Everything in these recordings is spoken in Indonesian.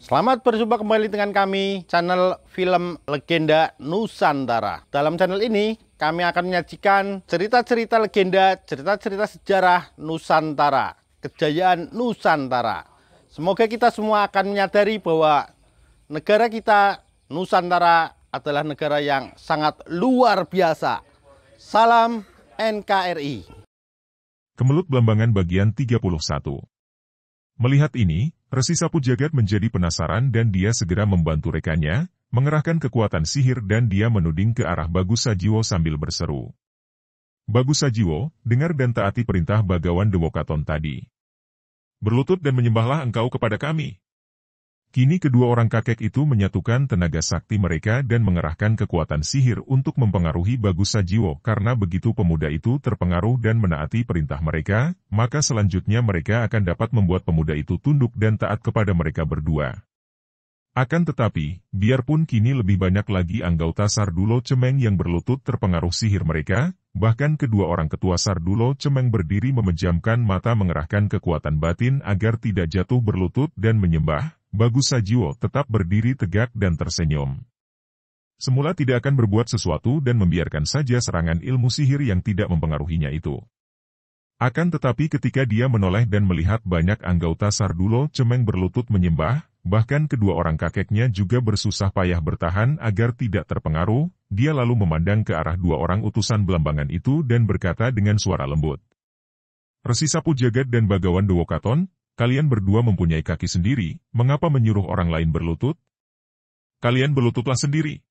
Selamat berjumpa kembali dengan kami, channel film Legenda Nusantara. Dalam channel ini, kami akan menyajikan cerita-cerita legenda, cerita-cerita sejarah Nusantara, kejayaan Nusantara. Semoga kita semua akan menyadari bahwa negara kita, Nusantara, adalah negara yang sangat luar biasa. Salam NKRI. Kemelut Belambangan bagian 31. Melihat ini, Resi Sapu Jagat menjadi penasaran dan dia segera membantu rekannya, mengerahkan kekuatan sihir dan dia menuding ke arah Bagus Sajiwo sambil berseru. Bagus Sajiwo, dengar dan taati perintah Bagawan Dewokaton tadi. Berlutut dan menyembahlah engkau kepada kami. Kini kedua orang kakek itu menyatukan tenaga sakti mereka dan mengerahkan kekuatan sihir untuk mempengaruhi Bagus Sajiwo karena begitu pemuda itu terpengaruh dan menaati perintah mereka, maka selanjutnya mereka akan dapat membuat pemuda itu tunduk dan taat kepada mereka berdua. Akan tetapi, biarpun kini lebih banyak lagi anggota Sardulo Cemeng yang berlutut terpengaruh sihir mereka, bahkan kedua orang ketua Sardulo Cemeng berdiri memejamkan mata mengerahkan kekuatan batin agar tidak jatuh berlutut dan menyembah, Bagus Sajiwo tetap berdiri tegak dan tersenyum. Semula tidak akan berbuat sesuatu dan membiarkan saja serangan ilmu sihir yang tidak mempengaruhinya itu. Akan tetapi ketika dia menoleh dan melihat banyak anggota Sardulo cemeng berlutut menyembah, bahkan kedua orang kakeknya juga bersusah payah bertahan agar tidak terpengaruh, dia lalu memandang ke arah dua orang utusan belambangan itu dan berkata dengan suara lembut. Resi Sapu Jagat dan Bagawan Dewokaton, Kalian berdua mempunyai kaki sendiri, mengapa menyuruh orang lain berlutut? Kalian berlututlah sendiri.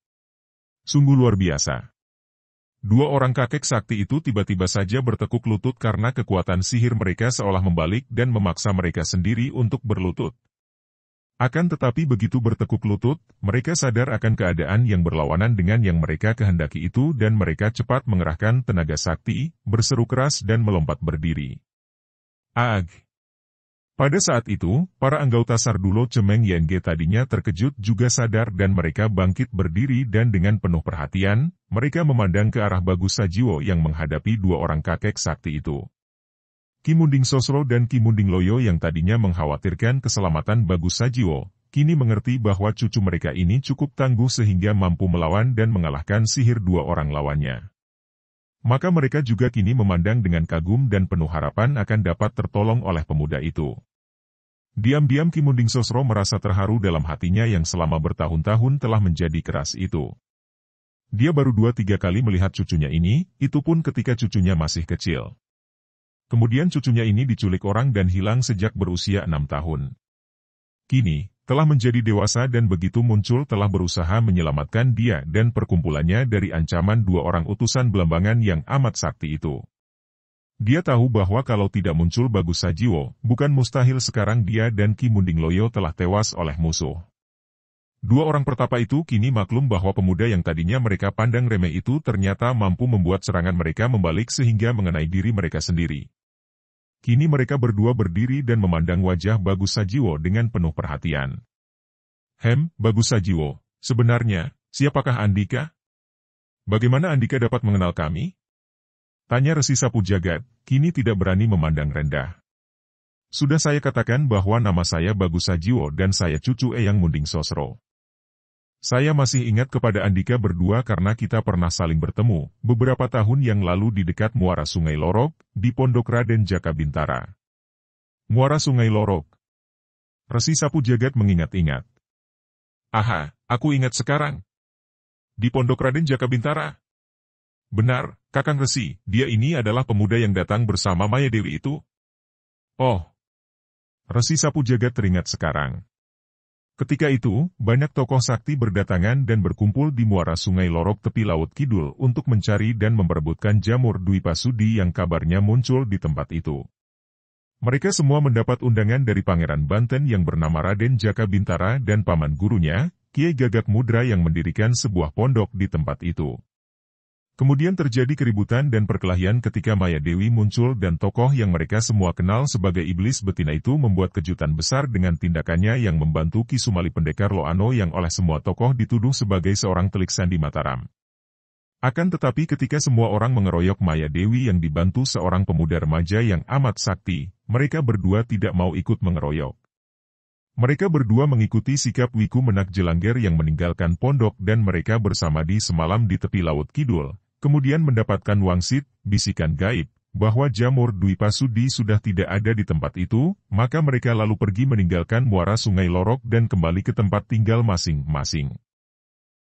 Sungguh luar biasa. Dua orang kakek sakti itu tiba-tiba saja bertekuk lutut karena kekuatan sihir mereka seolah membalik dan memaksa mereka sendiri untuk berlutut. Akan tetapi begitu bertekuk lutut, mereka sadar akan keadaan yang berlawanan dengan yang mereka kehendaki itu dan mereka cepat mengerahkan tenaga sakti, berseru keras dan melompat berdiri. Ag! Pada saat itu, para anggota Sardulo Cemeng Yenge tadinya terkejut juga sadar dan mereka bangkit berdiri dan dengan penuh perhatian, mereka memandang ke arah Bagus Sajiwo yang menghadapi dua orang kakek sakti itu. Kimunding Sosro dan Kimunding Loyo yang tadinya mengkhawatirkan keselamatan Bagus Sajiwo, kini mengerti bahwa cucu mereka ini cukup tangguh sehingga mampu melawan dan mengalahkan sihir dua orang lawannya. Maka mereka juga kini memandang dengan kagum dan penuh harapan akan dapat tertolong oleh pemuda itu. Diam-diam Kimunding Sosro merasa terharu dalam hatinya yang selama bertahun-tahun telah menjadi keras itu. Dia baru dua tiga kali melihat cucunya ini, itu pun ketika cucunya masih kecil. Kemudian cucunya ini diculik orang dan hilang sejak berusia enam tahun. Kini, telah menjadi dewasa dan begitu muncul telah berusaha menyelamatkan dia dan perkumpulannya dari ancaman dua orang utusan belambangan yang amat sakti itu. Dia tahu bahwa kalau tidak muncul Bagus Sajiwo, bukan mustahil sekarang dia dan Ki Munding Loyo telah tewas oleh musuh. Dua orang pertapa itu kini maklum bahwa pemuda yang tadinya mereka pandang remeh itu ternyata mampu membuat serangan mereka membalik sehingga mengenai diri mereka sendiri. Kini mereka berdua berdiri dan memandang wajah Bagus Sajiwo dengan penuh perhatian. Hem, Bagus Sajiwo, sebenarnya, siapakah Andika? Bagaimana Andika dapat mengenal kami? Tanya Resi Sapu Jagat, kini tidak berani memandang rendah. Sudah saya katakan bahwa nama saya Bagus Sajiwo dan saya cucu Eyang Munding Sosro. Saya masih ingat kepada Andika berdua karena kita pernah saling bertemu, beberapa tahun yang lalu di dekat muara Sungai Lorok, di Pondok Raden Jaka Bintara. Muara Sungai Lorok. Resi Sapu Jagat mengingat-ingat. Aha, aku ingat sekarang. Di Pondok Raden Jaka Bintara, Benar, Kakang Resi, dia ini adalah pemuda yang datang bersama Maya Dewi itu? Oh. Resi Sapu Jagat teringat sekarang. Ketika itu, banyak tokoh sakti berdatangan dan berkumpul di muara sungai Lorok tepi Laut Kidul untuk mencari dan memperebutkan jamur Dwi Pasudi yang kabarnya muncul di tempat itu. Mereka semua mendapat undangan dari Pangeran Banten yang bernama Raden Jaka Bintara dan paman gurunya, Kiai Gagak Mudra yang mendirikan sebuah pondok di tempat itu. Kemudian terjadi keributan dan perkelahian ketika Maya Dewi muncul dan tokoh yang mereka semua kenal sebagai iblis betina itu membuat kejutan besar dengan tindakannya yang membantu Kisumali Pendekar Loano yang oleh semua tokoh dituduh sebagai seorang telik sandi Mataram. Akan tetapi ketika semua orang mengeroyok Maya Dewi yang dibantu seorang pemuda remaja yang amat sakti, mereka berdua tidak mau ikut mengeroyok. Mereka berdua mengikuti sikap Wiku Menak Jelangger yang meninggalkan pondok dan mereka bersama di semalam di tepi Laut Kidul, Kemudian mendapatkan wangsit, bisikan gaib, bahwa jamur Dwi Pasudi sudah tidak ada di tempat itu, maka mereka lalu pergi meninggalkan muara sungai Lorok dan kembali ke tempat tinggal masing-masing.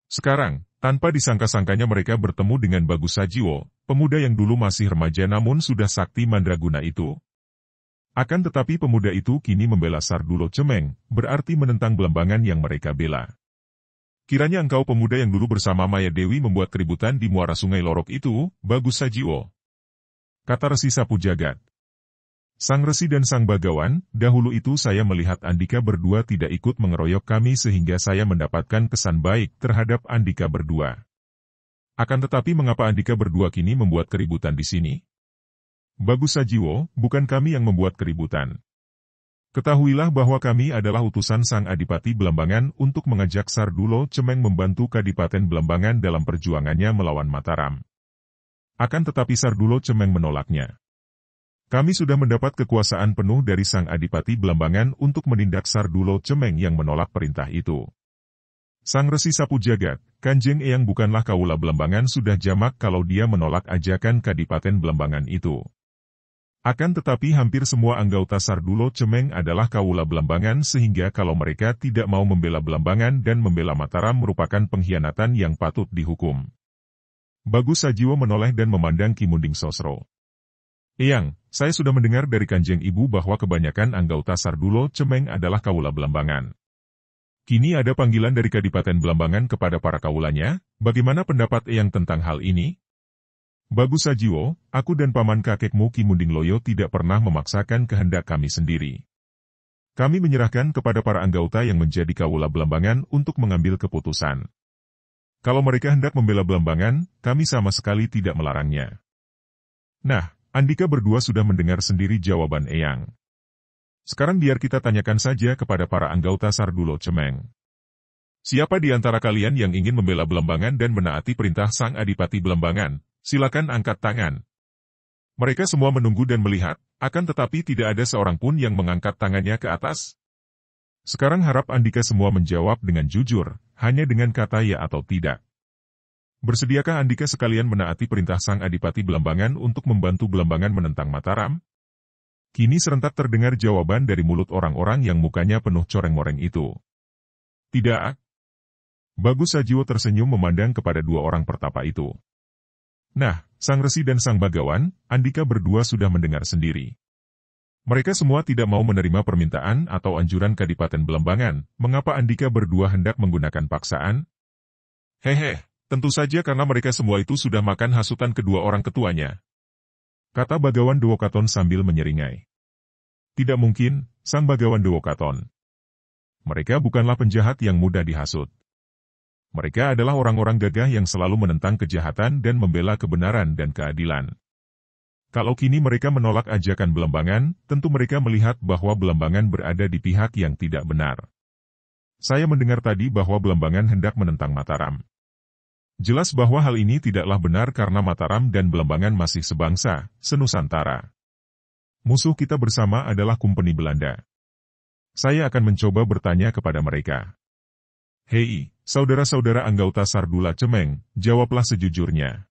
Sekarang, tanpa disangka-sangkanya mereka bertemu dengan Bagus Sajiwo, pemuda yang dulu masih remaja namun sudah sakti mandraguna itu. Akan tetapi pemuda itu kini membela Sardulo Cemeng, berarti menentang belembangan yang mereka bela. Kiranya engkau pemuda yang dulu bersama Maya Dewi membuat keributan di muara sungai Lorok itu, bagus sajio. Kata Resi Sapu Jagat. Sang Resi dan Sang Bagawan, dahulu itu saya melihat Andika berdua tidak ikut mengeroyok kami sehingga saya mendapatkan kesan baik terhadap Andika berdua. Akan tetapi mengapa Andika berdua kini membuat keributan di sini? Bagus Sajiwo, bukan kami yang membuat keributan. Ketahuilah bahwa kami adalah utusan Sang Adipati Belambangan untuk mengajak Sardulo Cemeng membantu Kadipaten Belambangan dalam perjuangannya melawan Mataram. Akan tetapi Sardulo Cemeng menolaknya. Kami sudah mendapat kekuasaan penuh dari Sang Adipati Belambangan untuk menindak Sardulo Cemeng yang menolak perintah itu. Sang Resi Sapu Jagat, Kanjeng Eyang bukanlah kaula Belambangan sudah jamak kalau dia menolak ajakan Kadipaten Belambangan itu. Akan tetapi hampir semua anggota Sardulo Cemeng adalah kaula Belambangan sehingga kalau mereka tidak mau membela Belambangan dan membela Mataram merupakan pengkhianatan yang patut dihukum. Bagus Sajiwo menoleh dan memandang Kimunding Sosro. Eyang, saya sudah mendengar dari kanjeng ibu bahwa kebanyakan anggota Sardulo Cemeng adalah kaula Belambangan. Kini ada panggilan dari Kadipaten Belambangan kepada para kaulanya, bagaimana pendapat Eyang tentang hal ini? Bagus Sajiwo, aku dan paman kakekmu Ki Munding Loyo tidak pernah memaksakan kehendak kami sendiri. Kami menyerahkan kepada para anggota yang menjadi kawula Belambangan untuk mengambil keputusan. Kalau mereka hendak membela Belambangan, kami sama sekali tidak melarangnya. Nah, Andika berdua sudah mendengar sendiri jawaban Eyang. Sekarang biar kita tanyakan saja kepada para anggota Sardulo Cemeng. Siapa di antara kalian yang ingin membela Belambangan dan menaati perintah Sang Adipati Belambangan, silakan angkat tangan. Mereka semua menunggu dan melihat, akan tetapi tidak ada seorang pun yang mengangkat tangannya ke atas. Sekarang harap Andika semua menjawab dengan jujur, hanya dengan kata ya atau tidak. Bersediakah Andika sekalian menaati perintah Sang Adipati Belambangan untuk membantu Belambangan menentang Mataram? Kini serentak terdengar jawaban dari mulut orang-orang yang mukanya penuh coreng-moreng itu. Tidak. Ah. Bagus Sajiwo tersenyum memandang kepada dua orang pertapa itu. Nah, Sang Resi dan Sang Bagawan, Andika berdua sudah mendengar sendiri. Mereka semua tidak mau menerima permintaan atau anjuran Kadipaten Belembangan, mengapa Andika berdua hendak menggunakan paksaan? Hehe, tentu saja karena mereka semua itu sudah makan hasutan kedua orang ketuanya. Kata Bagawan Dewokaton sambil menyeringai. Tidak mungkin, Sang Bagawan Dewokaton. Mereka bukanlah penjahat yang mudah dihasut. Mereka adalah orang-orang gagah yang selalu menentang kejahatan dan membela kebenaran dan keadilan. Kalau kini mereka menolak ajakan Belambangan, tentu mereka melihat bahwa Belambangan berada di pihak yang tidak benar. Saya mendengar tadi bahwa Belambangan hendak menentang Mataram. Jelas bahwa hal ini tidaklah benar karena Mataram dan Belambangan masih sebangsa, senusantara. Musuh kita bersama adalah Kumpeni Belanda. Saya akan mencoba bertanya kepada mereka. Hei, saudara-saudara anggota Sardula Cemeng, jawablah sejujurnya.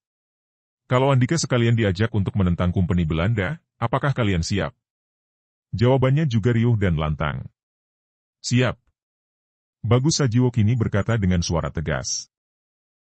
Kalau Andika sekalian diajak untuk menentang kumpeni Belanda, apakah kalian siap? Jawabannya juga riuh dan lantang. Siap. Bagus Sajiwo kini berkata dengan suara tegas.